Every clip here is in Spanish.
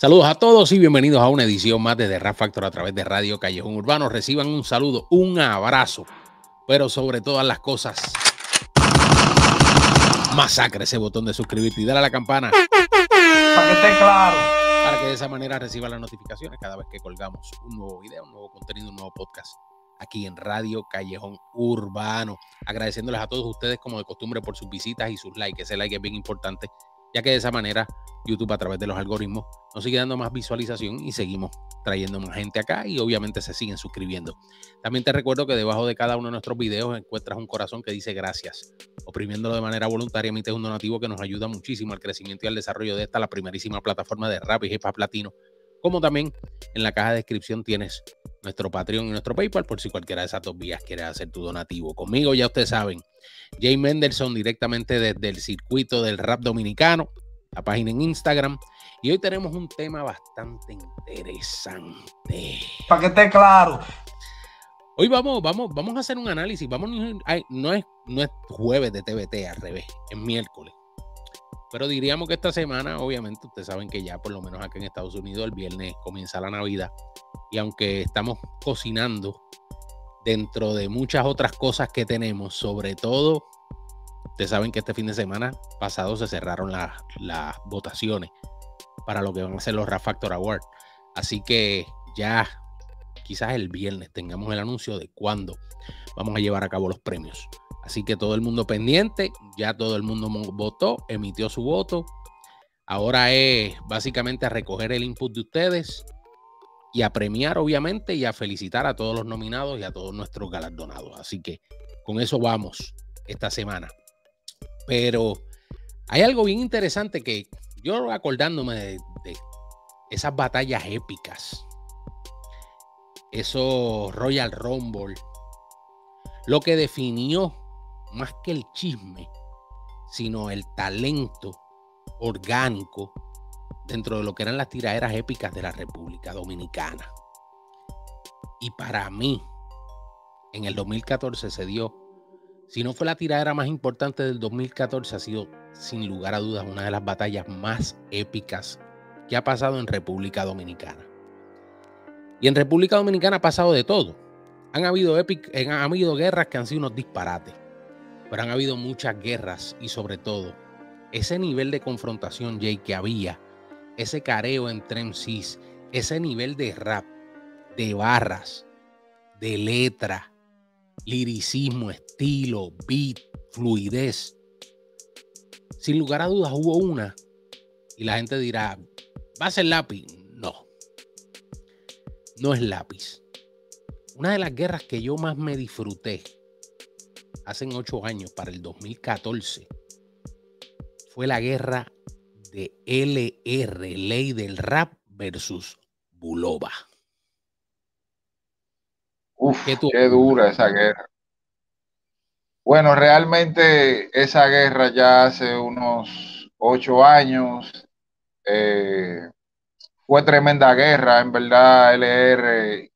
Saludos a todos y bienvenidos a una edición más de The Rap Factor a través de Radio Callejón Urbano. Reciban un saludo, un abrazo, pero sobre todas las cosas, masacre ese botón de suscribirte y dale a la campana. Para que esté claro. Para que de esa manera reciban las notificaciones cada vez que colgamos un nuevo video, un nuevo contenido, un nuevo podcast aquí en Radio Callejón Urbano. Agradeciéndoles a todos ustedes, como de costumbre, por sus visitas y sus likes. Ese like es bien importante ya que de esa manera YouTube a través de los algoritmos nos sigue dando más visualización y seguimos trayendo más gente acá y obviamente se siguen suscribiendo. También te recuerdo que debajo de cada uno de nuestros videos encuentras un corazón que dice gracias. Oprimiéndolo de manera voluntaria es un donativo que nos ayuda muchísimo al crecimiento y al desarrollo de esta, la primerísima plataforma de rap y hip Como también en la caja de descripción tienes nuestro Patreon y nuestro PayPal, por si cualquiera de esas dos vías quiere hacer tu donativo. Conmigo, ya ustedes saben, Jay Mendelssohn, directamente desde el circuito del rap dominicano, la página en Instagram. Y hoy tenemos un tema bastante interesante. Para que esté claro. Hoy vamos, vamos, vamos a hacer un análisis. Vamos, no, es, no es jueves de TBT, al revés, es miércoles. Pero diríamos que esta semana, obviamente, ustedes saben que ya por lo menos aquí en Estados Unidos el viernes comienza la Navidad y aunque estamos cocinando dentro de muchas otras cosas que tenemos, sobre todo, ustedes saben que este fin de semana pasado se cerraron las votaciones para lo que van a ser los Factor Awards. Así que ya quizás el viernes tengamos el anuncio de cuándo vamos a llevar a cabo los premios. Así que todo el mundo pendiente, ya todo el mundo votó, emitió su voto. Ahora es básicamente a recoger el input de ustedes y a premiar obviamente y a felicitar a todos los nominados y a todos nuestros galardonados. Así que con eso vamos esta semana. Pero hay algo bien interesante que yo acordándome de, de esas batallas épicas, esos Royal Rumble, lo que definió más que el chisme, sino el talento orgánico dentro de lo que eran las tiraderas épicas de la República Dominicana. Y para mí, en el 2014 se dio, si no fue la tiradera más importante del 2014, ha sido sin lugar a dudas una de las batallas más épicas que ha pasado en República Dominicana. Y en República Dominicana ha pasado de todo. Han habido, han habido guerras que han sido unos disparates, pero han habido muchas guerras y sobre todo ese nivel de confrontación, Jay, que había ese careo entre MCs, ese nivel de rap, de barras, de letra, liricismo, estilo, beat, fluidez. Sin lugar a dudas hubo una y la gente dirá, ¿va a ser lápiz? No, no es lápiz. Una de las guerras que yo más me disfruté hace ocho años, para el 2014, fue la guerra LR, Ley del Rap versus Bulova. Uf, qué, dura esa guerra. Bueno, realmente esa guerra ya hace unos ocho años. Eh, fue tremenda guerra, en verdad, LR,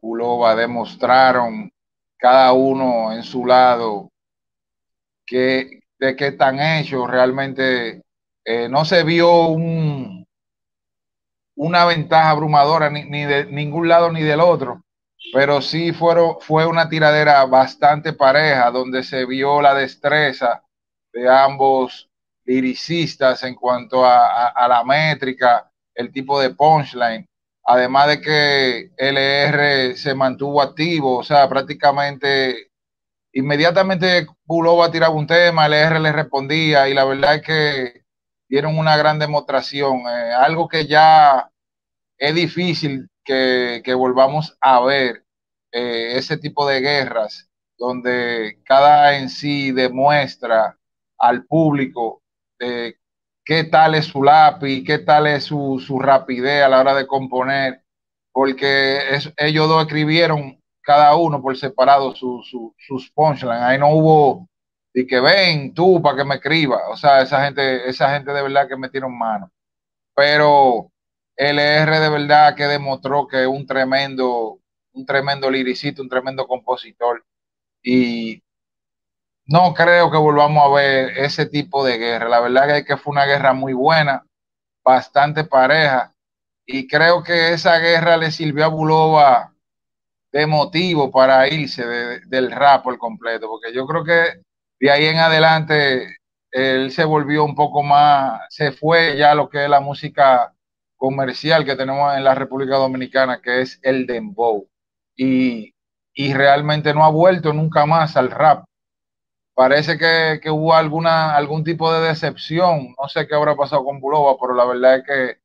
Bulova demostraron cada uno en su lado que, de qué están hechos. Realmente eh, no se vio un, una ventaja abrumadora ni, de ningún lado ni del otro, pero sí fue una tiradera bastante pareja donde se vio la destreza de ambos liricistas en cuanto a, la métrica, el tipo de punchline, además de que LR se mantuvo activo, o sea, prácticamente inmediatamente a tirar un tema, LR le respondía y la verdad es que dieron una gran demostración, eh, algo que ya es difícil que, volvamos a ver eh, ese tipo de guerras donde cada en sí demuestra al público eh, qué tal es su lápiz, qué tal es su, rapidez a la hora de componer, porque ellos dos escribieron cada uno por separado su, sus punchlines. Ahí no hubo y que ven tú para que me escriba. O sea, esa gente, esa gente de verdad que en mano. Pero LR de verdad que demostró que es un tremendo, un tremendo liricista, un tremendo compositor. Y no creo que volvamos a ver ese tipo de guerra. La verdad es que fue una guerra muy buena, bastante pareja. Y creo que esa guerra le sirvió a Bulova de motivo para irse del rap por completo, porque yo creo que de ahí en adelante él se volvió un poco más, se fue ya lo que es la música comercial que tenemos en la República Dominicana, que es el dembow. Y, realmente no ha vuelto nunca más al rap. Parece que, hubo alguna, algún tipo de decepción, no sé qué habrá pasado con Bulova, pero la verdad es que,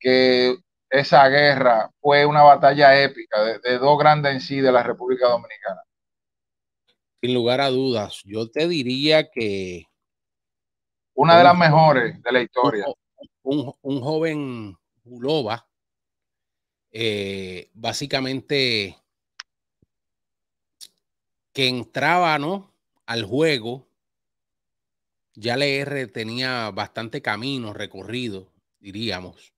que esa guerra fue una batalla épica de dos grandes en sí de la República Dominicana. Sin lugar a dudas, yo te diría que... Una de las mejores de la historia. Un, joven Bulova, eh, básicamente, que entraba ¿no? al juego, ya le tenía bastante camino recorrido, diríamos,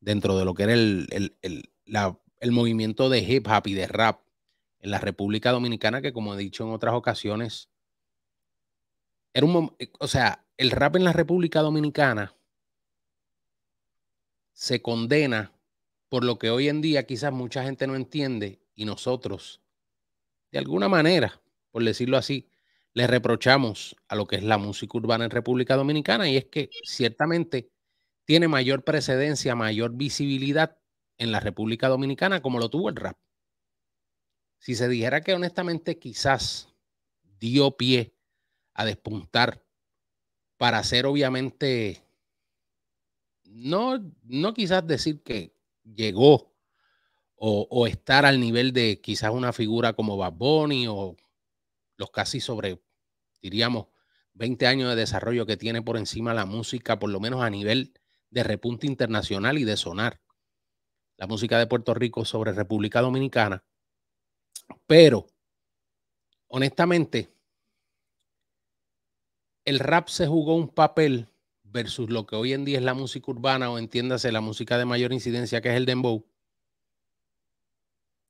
dentro de lo que era el movimiento de hip hop y de rap en la República Dominicana, que como he dicho en otras ocasiones, era eh, o sea, el rap en la República Dominicana se condena por lo que hoy en día quizás mucha gente no entiende y nosotros, de alguna manera, por decirlo así, le reprochamos a lo que es la música urbana en República Dominicana y es que ciertamente tiene mayor precedencia, mayor visibilidad en la República Dominicana como lo tuvo el rap si se dijera que honestamente quizás dio pie a despuntar para ser obviamente, no, no quizás decir que llegó o, o, estar al nivel de quizás una figura como Bad o los casi sobre, diríamos, 20 años de desarrollo que tiene por encima la música, por lo menos a nivel de repunte internacional y de sonar. La música de Puerto Rico sobre República Dominicana pero, honestamente, el rap se jugó un papel versus lo que hoy en día es la música urbana o entiéndase la música de mayor incidencia que es el dembow,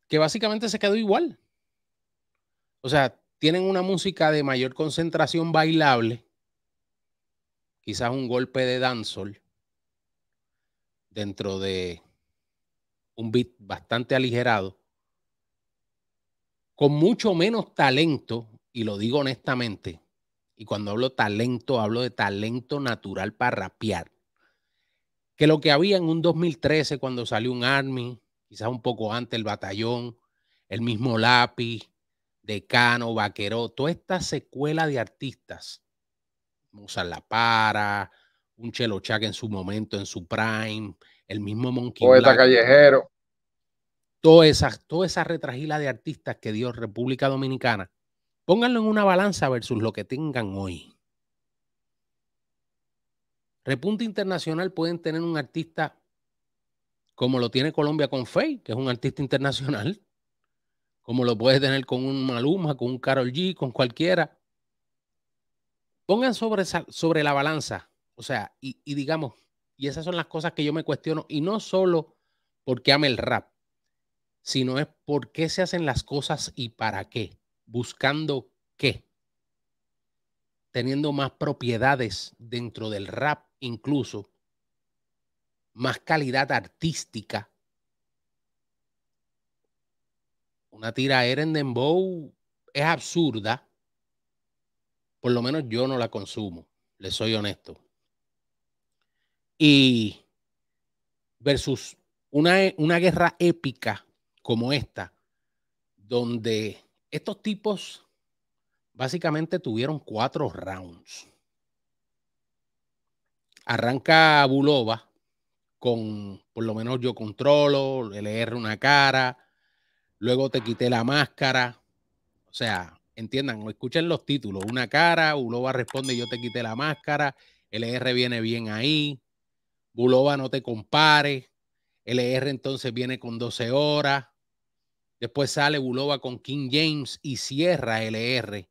que básicamente se quedó igual. O sea, tienen una música de mayor concentración bailable, quizás un golpe de dancehall dentro de un beat bastante aligerado, con mucho menos talento, y lo digo honestamente, y cuando hablo talento, hablo de talento natural para rapear, que lo que había en un 2013 cuando salió un Army, quizás un poco antes el batallón, el mismo lápiz, Decano, Vaqueró, toda esta secuela de artistas, Musa La Para, un Chelo Chac en su momento, en su prime, el mismo Monkey Poeta Callejero toda esa, retragila de artistas que dio República Dominicana, pónganlo en una balanza versus lo que tengan hoy. Repunte internacional pueden tener un artista como lo tiene Colombia con Fey, que es un artista internacional, como lo puedes tener con un Maluma, con un Carol G, con cualquiera. Pongan sobre, sobre la balanza, o sea, y digamos, y esas son las cosas que yo me cuestiono, y no solo porque ame el rap, sino es por qué se hacen las cosas y para qué, buscando qué, teniendo más propiedades dentro del rap incluso, más calidad artística. Una tira Eren Dembow es absurda, por lo menos yo no la consumo, le soy honesto. Y versus una guerra épica como esta, donde estos tipos básicamente tuvieron cuatro rounds. Arranca Bulova con, por lo menos yo controlo, LR una cara, luego te quité la máscara. O sea, entiendan, escuchen los títulos. Una cara, Bulova responde, yo te quité la máscara, LR viene bien ahí, Bulova no te compare, LR entonces viene con 12 horas, Después sale Bulova con King James y cierra LR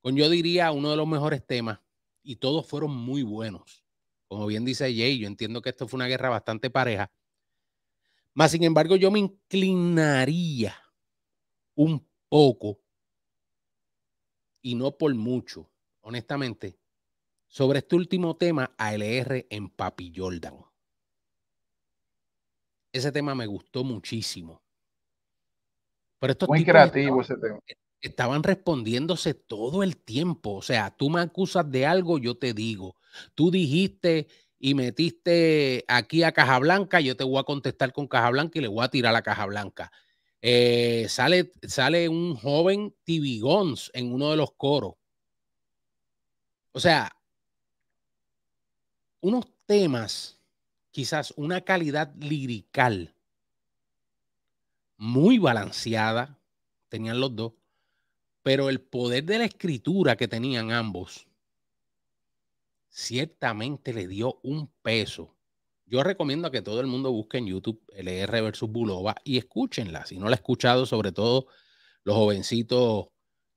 con yo diría uno de los mejores temas y todos fueron muy buenos. Como bien dice Jay, yo entiendo que esto fue una guerra bastante pareja. Más sin embargo, yo me inclinaría un poco y no por mucho, honestamente, sobre este último tema a en Papi Ese tema me gustó muchísimo. Pero Muy creativo ese tema. Estaban respondiéndose todo el tiempo. O sea, tú me acusas de algo, yo te digo. Tú dijiste y metiste aquí a Caja Blanca, yo te voy a contestar con Caja Blanca y le voy a tirar a Caja Blanca. Eh, sale, sale un joven Tibigons en uno de los coros. O sea, unos temas, quizás una calidad lirical muy balanceada, tenían los dos, pero el poder de la escritura que tenían ambos ciertamente le dio un peso. Yo recomiendo que todo el mundo busque en YouTube LR e versus Bulova y escúchenla. Si no la he escuchado, sobre todo los jovencitos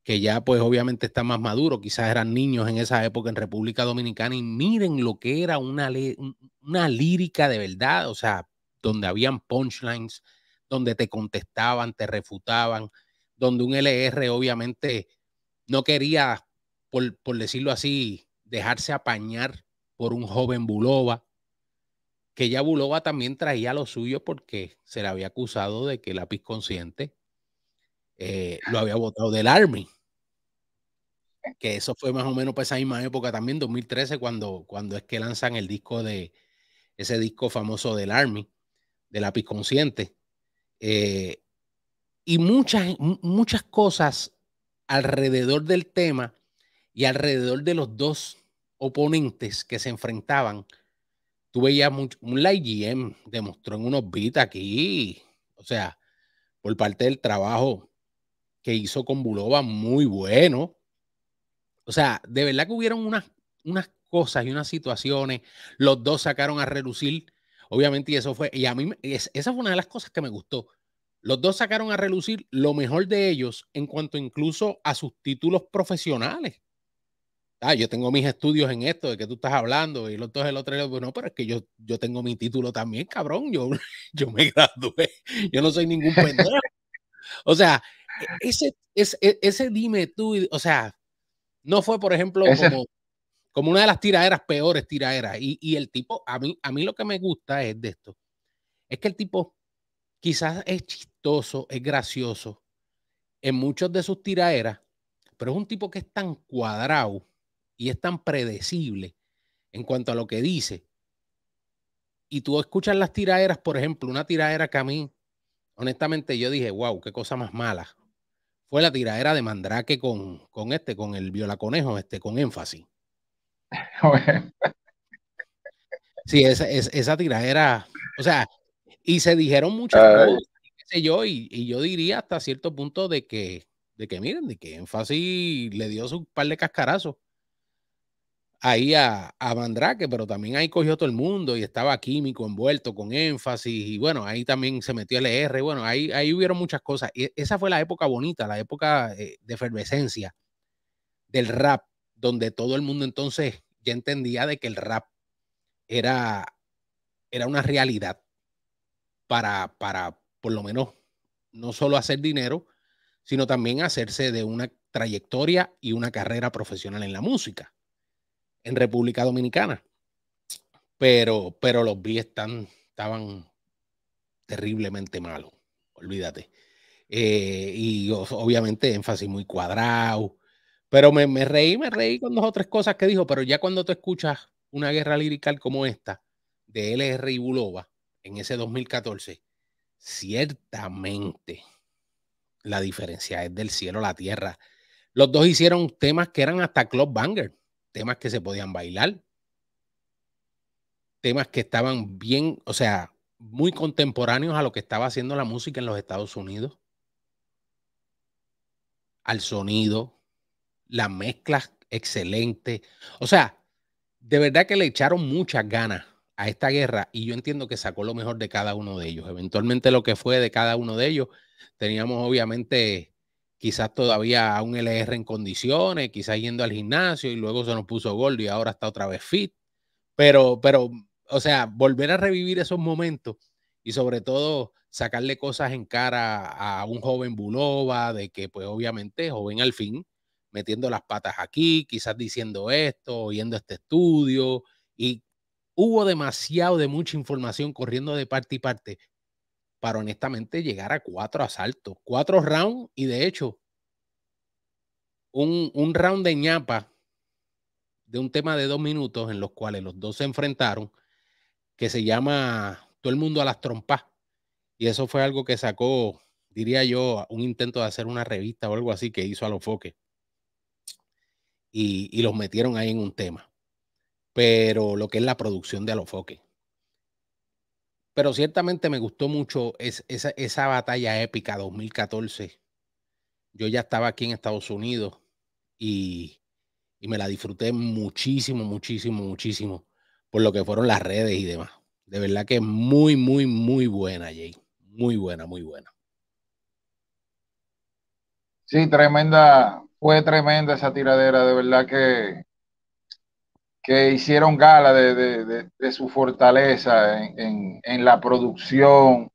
que ya pues obviamente están más maduros, quizás eran niños en esa época en República Dominicana y miren lo que era una, una lírica de verdad, o sea, donde habían punchlines, donde te contestaban, te refutaban, donde un LR obviamente no quería, por, decirlo así, dejarse apañar por un joven Bulova, que ya Bulova también traía lo suyo porque se le había acusado de que lápiz consciente eh, lo había votado del Army. Que eso fue más o menos para esa misma época también, 2013, cuando, cuando es que lanzan el disco de ese disco famoso del Army, de lápiz consciente. Eh, y muchas, muchas cosas alrededor del tema y alrededor de los dos oponentes que se enfrentaban. Tuve ya un Light GM demostró en unos bits aquí, o sea, por parte del trabajo que hizo con Bulova, muy bueno. O sea, de verdad que hubieron unas, unas cosas y unas situaciones. Los dos sacaron a relucir Obviamente, y eso fue, y a mí, esa fue una de las cosas que me gustó. Los dos sacaron a relucir lo mejor de ellos en cuanto incluso a sus títulos profesionales. Ah, yo tengo mis estudios en esto de que tú estás hablando y los dos el otro, otro, no, pero es que yo, yo tengo mi título también, cabrón. Yo, yo me gradué, yo no soy ningún pendejo. o sea, e, ese, ese, e, ese dime tú, o sea, no fue, por ejemplo, como como una de las tiraderas peores tiraderas. Y, el tipo, a mí, lo que me gusta es de esto, es que el tipo quizás es chistoso, es gracioso en muchos de sus tiraderas, pero es un tipo que es tan cuadrado y es tan predecible en cuanto a lo que dice. Y tú escuchas las tiraderas, por ejemplo, una tiradera que a mí, honestamente, yo dije, wow, qué cosa más mala. Fue la tiradera de Mandrake con, con este, con el violaconejo, este, con énfasis sí, esa, esa, esa o sea, y se dijeron muchas cosas, qué sé yo, y, yo diría hasta cierto punto de que, de que miren, de que énfasis le dio su par de cascarazos ahí a, a, Mandrake, pero también ahí cogió todo el mundo y estaba químico envuelto con énfasis y bueno, ahí también se metió el R bueno, ahí, ahí hubieron muchas cosas. Y esa fue la época bonita, la época eh, de efervescencia del rap donde todo el mundo entonces ya entendía de que el rap era, era una realidad para, por lo menos, no solo hacer dinero, sino también hacerse de una trayectoria y una carrera profesional en la música en República Dominicana. Pero, pero los vi estaban terriblemente malos, olvídate. Eh, y obviamente énfasis muy cuadrado, pero me, reí, me reí con dos o tres cosas que dijo, pero ya cuando tú escuchas una guerra lirical como esta de LR y Bulova en ese 2014, ciertamente la diferencia es del cielo a la tierra. Los dos hicieron temas que eran hasta club banger, temas que se podían bailar, temas que estaban bien, o sea, muy contemporáneos a lo que estaba haciendo la música en los Estados Unidos, al sonido, la mezcla excelente O sea, de verdad que le echaron muchas ganas a esta guerra y yo entiendo que sacó lo mejor de cada uno de ellos. Eventualmente lo que fue de cada uno de ellos, teníamos obviamente quizás todavía a un LR en condiciones, quizás yendo al gimnasio y luego se nos puso gol y ahora está otra vez fit. Pero, pero, o sea, volver a revivir esos momentos y sobre todo sacarle cosas en cara a un joven Bulova de que pues obviamente joven al fin, metiendo las patas aquí, quizás diciendo esto, oyendo este estudio, y hubo demasiado de mucha información corriendo de parte y parte para honestamente llegar a cuatro asaltos, cuatro rounds, y de hecho, un, round de ñapa de un tema de dos minutos en los cuales los dos se enfrentaron, que se llama Todo el mundo a las trompas. Y eso fue algo que sacó, diría yo, un intento de hacer una revista o algo así que hizo a los foques y, los metieron ahí en un tema. Pero lo que es la producción de Alofoque. Pero ciertamente me gustó mucho esa, batalla épica 2014. Yo ya estaba aquí en Estados Unidos y, y me la disfruté muchísimo, muchísimo, muchísimo por lo que fueron las redes y demás. De verdad que es muy, muy, muy buena, Jay. Muy buena, muy buena. Sí, tremenda, fue tremenda esa tiradera, de verdad que, que hicieron gala de, su fortaleza en, la producción,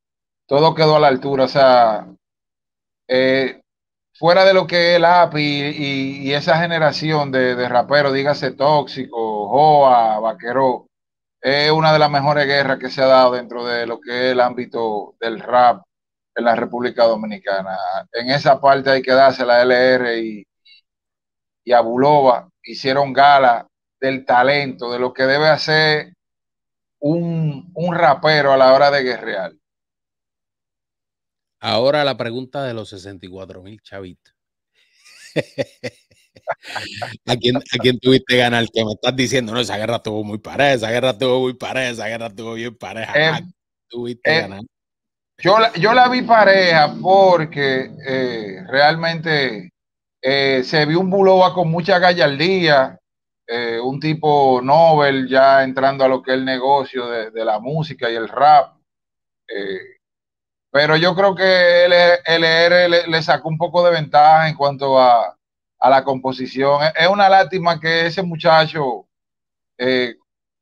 todo quedó a la altura, o sea, eh, fuera de lo que es el API y, esa generación de, raperos, dígase Tóxico, Joa, Vaquero, es una de las mejores guerras que se ha dado dentro de lo que es el ámbito del rap en la República Dominicana. En esa parte hay que darse la LR y, y a hicieron gala del talento, de lo que debe hacer un, rapero a la hora de guerrear. Ahora la pregunta de los 64 mil chavitos. ¿A quién, ¿A quién, tuviste ganar? Que me estás diciendo, no, esa guerra estuvo muy pareja, esa guerra estuvo muy pareja, esa guerra estuvo bien pareja. Em, em, ganar? Yo, la, yo la vi pareja porque eh, realmente eh, se vio un Buloba con mucha gallardía, eh, un tipo Nobel ya entrando a lo que es el negocio de, la música y el rap. Eh, pero yo creo que LR le, sacó un poco de ventaja en cuanto a, la composición. Es una lástima que ese muchacho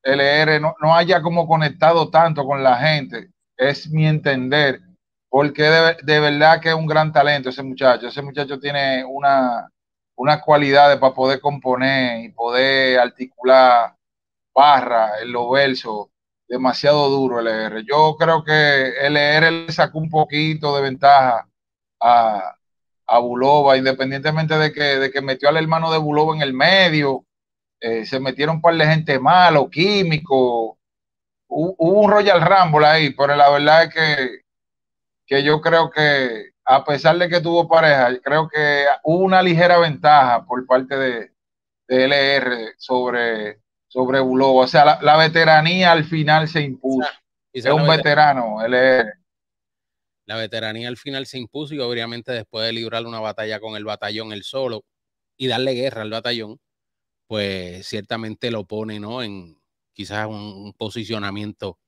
LR no haya como conectado tanto con la gente. Es mi entender porque de, verdad que es un gran talento ese muchacho. Ese muchacho tiene una, unas cualidades para poder componer y poder articular barra en los versos. Demasiado duro LR. Yo creo que LR le sacó un poquito de ventaja a, a independientemente de que, de que metió al hermano de Bulova en el medio. Eh, se metieron un par de gente malo, químico. Hubo un Royal Rumble ahí, pero la verdad es que que yo creo que a pesar de que tuvo pareja, creo que hubo una ligera ventaja por parte de, LR sobre, sobre O sea, la, veteranía al final se impuso. es un veterano, LR. La veteranía al final se impuso y obviamente después de librar una batalla con el batallón el solo y darle guerra al batallón, pues ciertamente lo pone ¿no? en quizás un posicionamiento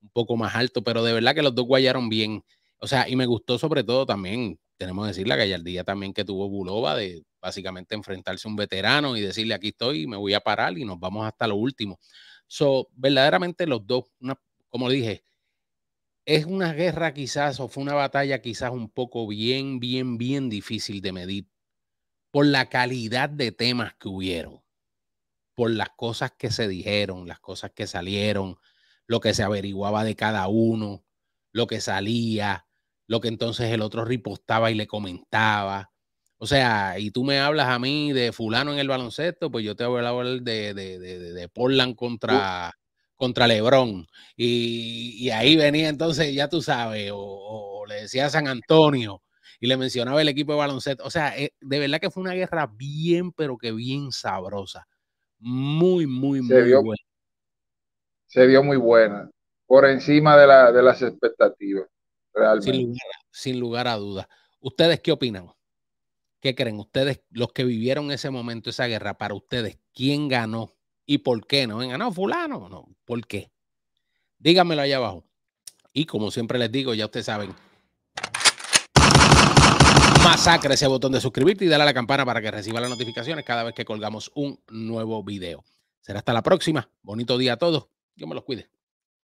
un poco más alto, pero de verdad que los dos guayaron bien. O sea, y me gustó sobre todo también, tenemos que decir la gallardía también que tuvo Bulova de básicamente enfrentarse a un veterano y decirle aquí estoy, me voy a parar y nos vamos hasta lo último. So, verdaderamente los dos, como dije, es una guerra quizás o fue una batalla quizás un poco bien, bien, bien difícil de medir por la calidad de temas que hubieron, por las cosas que se dijeron, las cosas que salieron, lo que se averiguaba de cada uno, lo que salía, lo que entonces el otro ripostaba y le comentaba. O sea, y tú me hablas a mí de fulano en el baloncesto, pues yo te voy a hablar de, de, Portland contra, contra Lebron. Y, ahí venía entonces, ya tú sabes, o, le decía San Antonio y le mencionaba el equipo de baloncesto. O sea, eh, de verdad que fue una guerra bien, pero que bien sabrosa. Muy, muy, muy buena. Se vio muy buena, por encima de las expectativas. Sin lugar, a dudas. ¿Ustedes qué opinan? ¿Qué creen? Ustedes, los que vivieron ese momento, esa guerra, para ustedes, ¿quién ganó y por qué? No ganó fulano, no, ¿por qué? Díganmelo allá abajo. Y como siempre les digo, ya ustedes saben, masacre ese botón de suscribirte y dale a la campana para que reciba las notificaciones cada vez que colgamos un nuevo video. Será hasta la próxima. Bonito día a todos. Dios me los cuide.